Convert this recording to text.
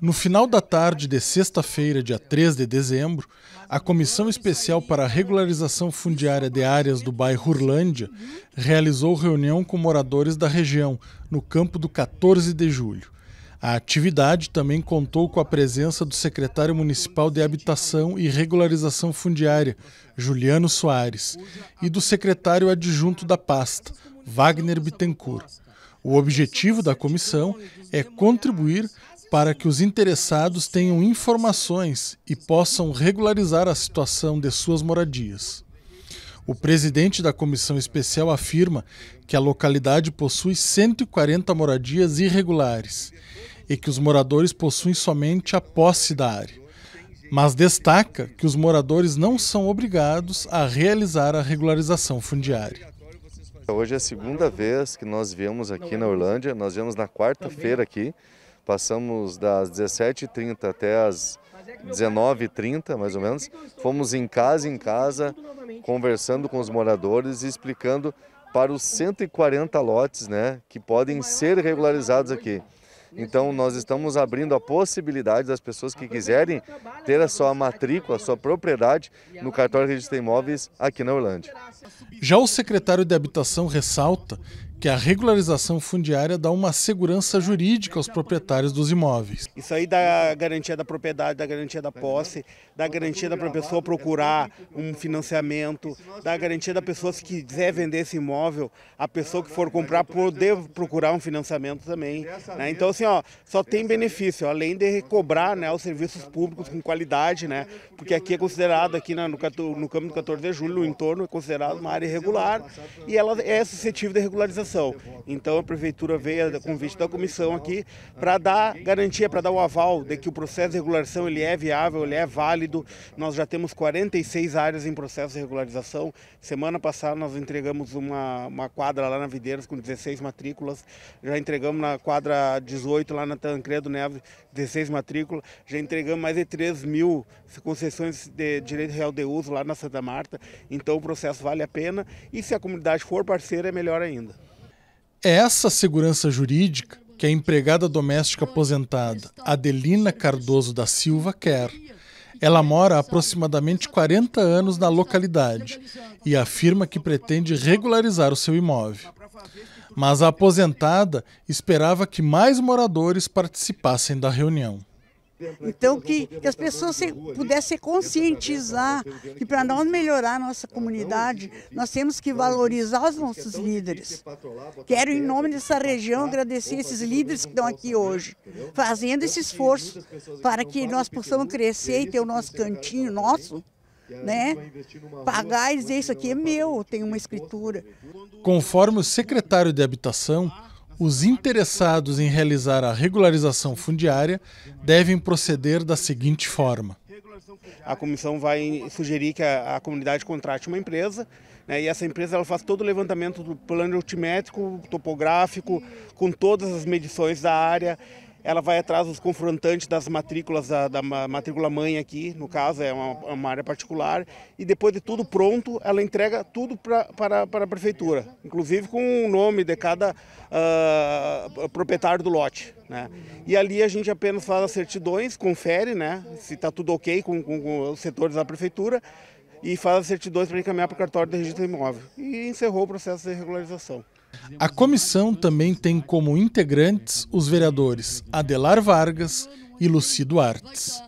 No final da tarde de sexta-feira, dia 3 de dezembro, a Comissão Especial para a Regularização Fundiária de Áreas do bairro Urlândia realizou reunião com moradores da região, no campo do 14 de julho. A atividade também contou com a presença do secretário municipal de Habitação e Regularização Fundiária, Juliano Soares, e do secretário adjunto da pasta, Wagner Bittencourt. O objetivo da comissão é contribuir para que os interessados tenham informações e possam regularizar a situação de suas moradias. O presidente da comissão especial afirma que a localidade possui 140 moradias irregulares e que os moradores possuem somente a posse da área, mas destaca que os moradores não são obrigados a realizar a regularização fundiária. Hoje é a segunda vez que nós viemos aqui na Orlândia, nós viemos na quarta-feira aqui, Passamos das 17h30 até as 19h30, mais ou menos. Fomos em casa em casa, conversando com os moradores e explicando para os 140 lotes né, que podem ser regularizados aqui. Então, nós estamos abrindo a possibilidade das pessoas que quiserem ter a sua matrícula, a sua propriedade no cartório de registro de imóveis aqui na Orlândia. Já o secretário de Habitação ressalta que a regularização fundiária dá uma segurança jurídica aos proprietários dos imóveis. Isso aí dá garantia da propriedade, da garantia da posse, dá garantia da pessoa procurar um financiamento, dá garantia da pessoa se quiser vender esse imóvel, a pessoa que for comprar poder procurar um financiamento também. Né? Então assim, ó, só tem benefício, além de recobrar né, os serviços públicos com qualidade, né? porque aqui é considerado, aqui no, no, no campo do 14 de julho, o entorno é considerado uma área irregular e ela é suscetível de regularização manutenção. Então a prefeitura veio a convite da comissão aqui para dar garantia, para dar o aval de que o processo de regularização ele é viável, ele é válido. Nós já temos 46 áreas em processo de regularização. Semana passada nós entregamos uma, uma quadra lá na Videiras com 16 matrículas. Já entregamos na quadra 18 lá na Tancredo Neves 16 matrículas. Já entregamos mais de 3 mil concessões de direito real de uso lá na Santa Marta. Então o processo vale a pena e se a comunidade for parceira é melhor ainda. É essa segurança jurídica que a empregada doméstica aposentada Adelina Cardoso da Silva quer. Ela mora há aproximadamente 40 anos na localidade e afirma que pretende regularizar o seu imóvel. Mas a aposentada esperava que mais moradores participassem da reunião. Então, que, que as pessoas se, pudessem é conscientizar que para nós melhorar a nossa comunidade, nós temos que então, valorizar os é nossos líderes. É Quero, em nome dessa região, agradecer esses líderes que estão aqui hoje, fazendo esse esforço para que nós possamos crescer e ter o nosso cantinho nosso, né? Pagar e dizer isso aqui é meu, tipo tem uma escritura. Conforme o secretário de Habitação, os interessados em realizar a regularização fundiária devem proceder da seguinte forma. A comissão vai sugerir que a, a comunidade contrate uma empresa né, e essa empresa ela faz todo o levantamento do plano altimétrico, topográfico, com todas as medições da área ela vai atrás dos confrontantes das matrículas, da, da matrícula mãe aqui, no caso, é uma, é uma, área particular, e depois de tudo pronto, ela entrega tudo pra, para, para a prefeitura, inclusive com o nome de cada uh, proprietário do lote. Né? E ali a gente apenas faz as certidões, confere né, se está tudo ok com, com, com os setores da prefeitura, e faz as certidões para encaminhar para o cartório de registro imóvel. E encerrou o processo de regularização. A comissão também tem como integrantes os vereadores Adelar Vargas e Lucido Artes.